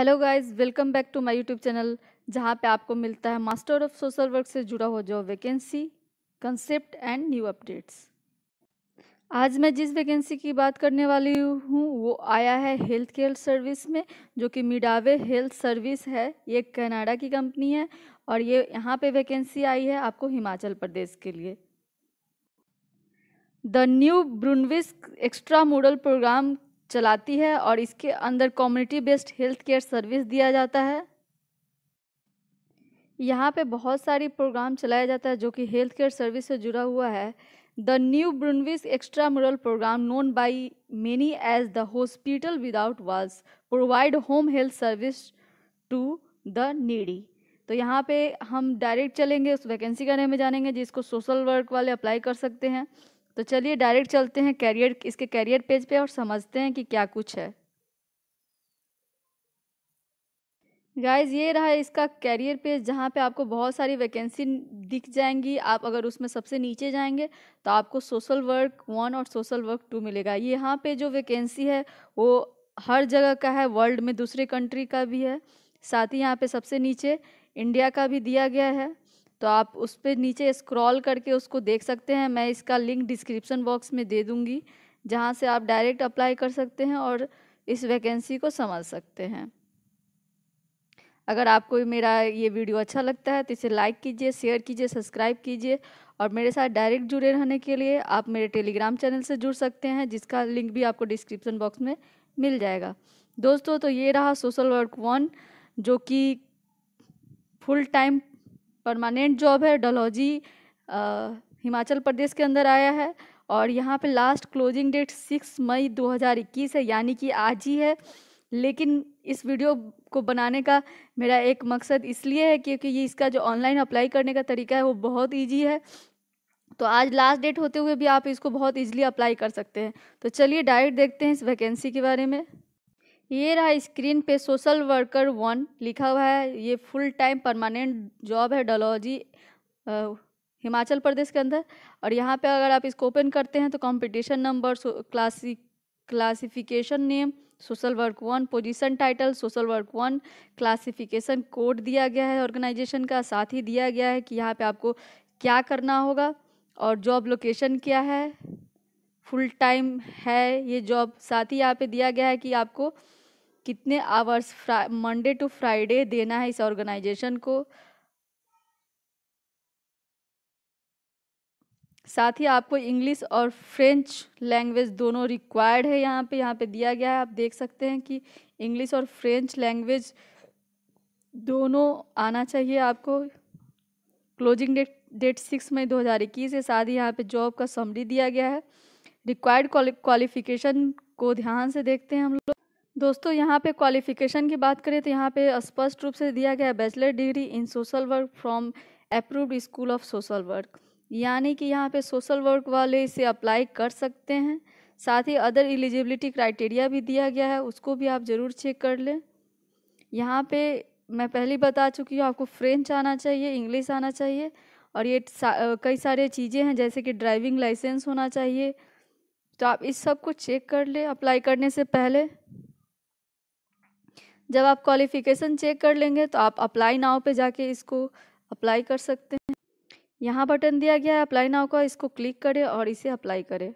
hello guys welcome back to my YouTube channel जहां पे आपको मिलता है मास्टर ऑफ सोशल वर्क से जुड़ा हुआ job vacancy concept and new updates आज मैं जिस वैकेंसी की बात करने वाली हूँ वो आया है हेल्थ केयर सर्विस में जो कि मिडावे हेल्थ सर्विस है ये कनाडा की कंपनी है और ये यहाँ पे वैकेंसी आई है आपको हिमाचल प्रदेश के लिए the new Brunswick extra mural programme चलाती है और इसके अंदर community based health care service दिया जाता है यहाँ पे बहुत सारी प्रोग्राम चलाया जाता है जो कि हेल्थ केयर सर्विस से जुड़ा हुआ है the new Brunswick extra mural programme known by many as the hospital without walls provide home health service to the needy तो यहाँ पे हम डायरेक्ट चलेंगे उस वैकेंसी के बारे में जानेंगे जिसको सोशल वर्क वाले अप्लाई कर सकते हैं तो चलिए डायरेक्ट चलते हैं कैरियर इसके कैरियर पेज पे और समझते हैं कि क्या कुछ है गाइज ये रहा इसका कैरियर पेज जहाँ पे आपको बहुत सारी वैकेंसी दिख जाएंगी आप अगर उसमें सबसे नीचे जाएंगे तो आपको सोशल वर्क वन और सोशल वर्क टू मिलेगा यहाँ पे जो वैकेंसी है वो हर जगह का है वर्ल्ड में दूसरे कंट्री का भी है साथ ही यहाँ पे सबसे नीचे इंडिया का भी दिया गया है तो आप उस पर नीचे स्क्रॉल करके उसको देख सकते हैं मैं इसका लिंक डिस्क्रिप्शन बॉक्स में दे दूँगी जहाँ से आप डायरेक्ट अप्लाई कर सकते हैं और इस वैकेंसी को समझ सकते हैं अगर आपको मेरा ये वीडियो अच्छा लगता है तो इसे लाइक कीजिए शेयर कीजिए सब्सक्राइब कीजिए और मेरे साथ डायरेक्ट जुड़े रहने के लिए आप मेरे टेलीग्राम चैनल से जुड़ सकते हैं जिसका लिंक भी आपको डिस्क्रिप्शन बॉक्स में मिल जाएगा दोस्तों तो ये रहा सोशल वर्क वन जो कि फुल टाइम परमानेंट जॉब है डलहौजी हिमाचल प्रदेश के अंदर आया है और यहाँ पे लास्ट क्लोजिंग डेट 6 मई 2021 है यानी कि आज ही है लेकिन इस वीडियो को बनाने का मेरा एक मकसद इसलिए है क्योंकि ये इसका जो ऑनलाइन अप्लाई करने का तरीका है वो बहुत ईजी है तो आज लास्ट डेट होते हुए भी आप इसको बहुत ईजिली अप्लाई कर सकते हैं तो चलिए डायरेक्ट देखते हैं इस वैकेंसी के बारे में ये रहा स्क्रीन पे सोशल वर्कर वन लिखा हुआ है ये फुल टाइम परमानेंट जॉब है डोलॉजी हिमाचल प्रदेश के अंदर और यहाँ पे अगर आप इसको ओपन करते हैं तो competition number classic classification name social work one position title social work one classification code दिया गया है ऑर्गेनाइजेशन का साथ ही दिया गया है कि यहाँ पे आपको क्या करना होगा और जॉब लोकेशन क्या है फुल टाइम है ये जॉब साथ ही यहाँ पे दिया गया है कि आपको कितने आवर्स मंडे टू फ्राइडे देना है इस ऑर्गेनाइजेशन को साथ ही आपको इंग्लिश और फ्रेंच लैंग्वेज दोनों रिक्वायर्ड है यहाँ पे यहाँ पे दिया गया है आप देख सकते हैं कि इंग्लिश और फ्रेंच लैंग्वेज दोनों आना चाहिए आपको क्लोजिंग डेट डेट सिक्स मई दो हजार इक्कीस है साथ ही यहाँ पे जॉब का समरी दिया गया है रिक्वायर्ड क्वालिफिकेशन को ध्यान से देखते हैं हम लोग दोस्तों यहाँ पे क्वालिफिकेशन की बात करें तो यहाँ पे स्पष्ट रूप से दिया गया है bachelor degree in social work from approved school of social work यानी कि यहाँ पे सोशल वर्क वाले इसे अप्लाई कर सकते हैं साथ ही अदर एलिजिबिलिटी क्राइटेरिया भी दिया गया है उसको भी आप ज़रूर चेक कर लें यहाँ पे मैं पहले बता चुकी हूँ आपको फ्रेंच आना चाहिए इंग्लिश आना चाहिए और ये सा, कई सारे चीज़ें हैं जैसे कि ड्राइविंग लाइसेंस होना चाहिए तो आप इस सब को चेक कर लें अप्लाई करने से पहले जब आप क्वालिफिकेशन चेक कर लेंगे तो आप अप्लाई नाव पे जाके इसको अप्लाई कर सकते हैं यहाँ बटन दिया गया है अप्लाई नाव का इसको क्लिक करें और इसे अप्लाई करें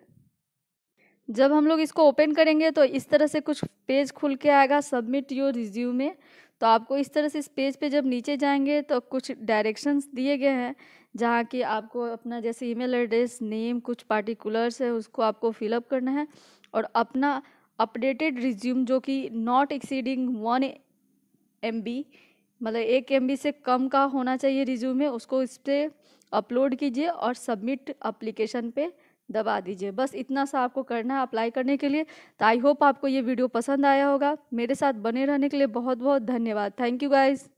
जब हम लोग इसको ओपन करेंगे तो इस तरह से कुछ पेज खुल के आएगा सबमिट योर रिज्यूम में तो आपको इस तरह से इस पेज पे जब नीचे जाएंगे तो कुछ डायरेक्शंस दिए गए हैं जहाँ कि आपको अपना जैसे ईमेल एड्रेस नेम कुछ पार्टिकुलर्स है उसको आपको फिलअप करना है और अपना अपडेटेड रिज्यूम जो कि नॉट एक्सीडिंग वन एम मतलब एक एम से कम का होना चाहिए रिज्यूम है उसको इस पर अपलोड कीजिए और सबमिट अप्लीकेशन पे दबा दीजिए बस इतना सा आपको करना है अप्लाई करने के लिए तो आई होप आपको ये वीडियो पसंद आया होगा मेरे साथ बने रहने के लिए बहुत बहुत धन्यवाद थैंक यू गाइज़